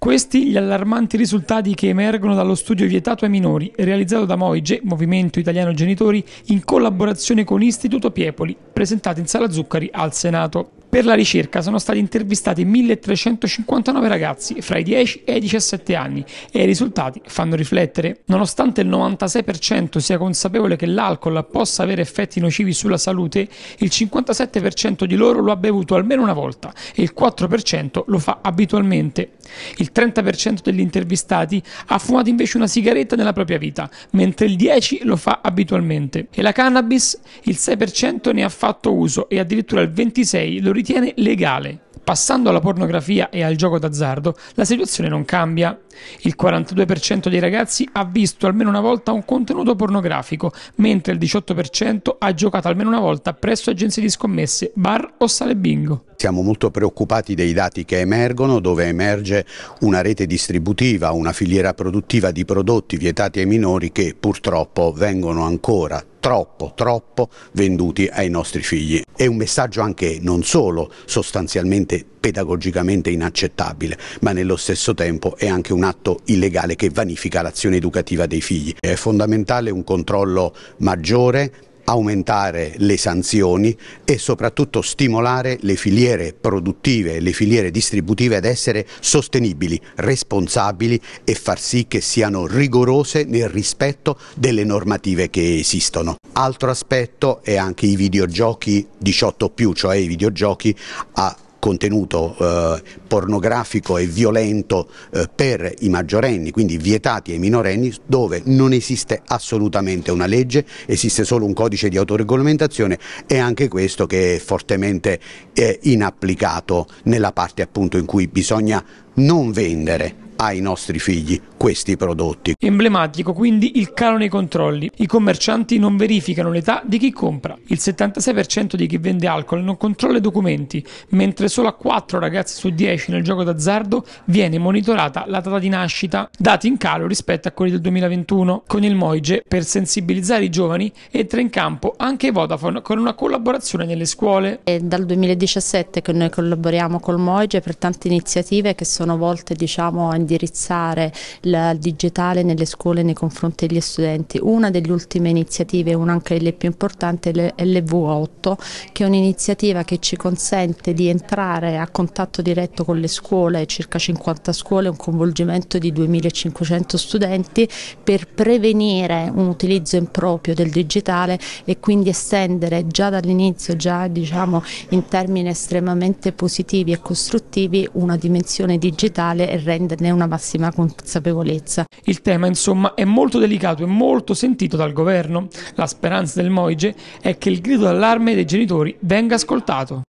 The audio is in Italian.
Questi gli allarmanti risultati che emergono dallo studio vietato ai minori, realizzato da Moige, Movimento Italiano Genitori, in collaborazione con Istituto Piepoli, presentato in Sala Zuccari al Senato. Per la ricerca sono stati intervistati 1359 ragazzi fra i 10 e i 17 anni e i risultati fanno riflettere. Nonostante il 96% sia consapevole che l'alcol possa avere effetti nocivi sulla salute, il 57% di loro lo ha bevuto almeno una volta e il 4% lo fa abitualmente. Il 30% degli intervistati ha fumato invece una sigaretta nella propria vita, mentre il 10% lo fa abitualmente. E la cannabis, il 6% ne ha fatto uso e addirittura il 26% lo ritiene legale. Passando alla pornografia e al gioco d'azzardo, la situazione non cambia. Il 42% dei ragazzi ha visto almeno una volta un contenuto pornografico, mentre il 18% ha giocato almeno una volta presso agenzie di scommesse, bar o sale bingo. Siamo molto preoccupati dei dati che emergono, dove emerge una rete distributiva, una filiera produttiva di prodotti vietati ai minori che purtroppo vengono ancora troppo, troppo venduti ai nostri figli. È un messaggio anche non solo sostanzialmente pedagogicamente inaccettabile, ma nello stesso tempo è anche un atto illegale che vanifica l'azione educativa dei figli. È fondamentale un controllo maggiore aumentare le sanzioni e soprattutto stimolare le filiere produttive, le filiere distributive ad essere sostenibili, responsabili e far sì che siano rigorose nel rispetto delle normative che esistono. Altro aspetto è anche i videogiochi 18+, cioè i videogiochi a contenuto eh, pornografico e violento eh, per i maggiorenni, quindi vietati ai minorenni, dove non esiste assolutamente una legge, esiste solo un codice di autoregolamentazione e anche questo che è fortemente eh, inapplicato nella parte appunto in cui bisogna non vendere ai nostri figli questi prodotti. Emblematico quindi il calo nei controlli. I commercianti non verificano l'età di chi compra. Il 76% di chi vende alcol non controlla i documenti, mentre solo a 4 ragazzi su 10 nel gioco d'azzardo viene monitorata la data di nascita, dati in calo rispetto a quelli del 2021. Con il Moige per sensibilizzare i giovani entra in campo anche Vodafone con una collaborazione nelle scuole. È dal 2017 che noi collaboriamo col Moige per tante iniziative che sono sono volte diciamo, a indirizzare il digitale nelle scuole nei confronti degli studenti. Una delle ultime iniziative, una anche delle più importanti, è l'EV8, che è un'iniziativa che ci consente di entrare a contatto diretto con le scuole, circa 50 scuole, un coinvolgimento di 2500 studenti per prevenire un utilizzo improprio del digitale e quindi estendere già dall'inizio, già diciamo in termini estremamente positivi e costruttivi, una dimensione digitale digitale e renderne una massima consapevolezza. Il tema insomma è molto delicato e molto sentito dal governo. La speranza del Moige è che il grido d'allarme dei genitori venga ascoltato.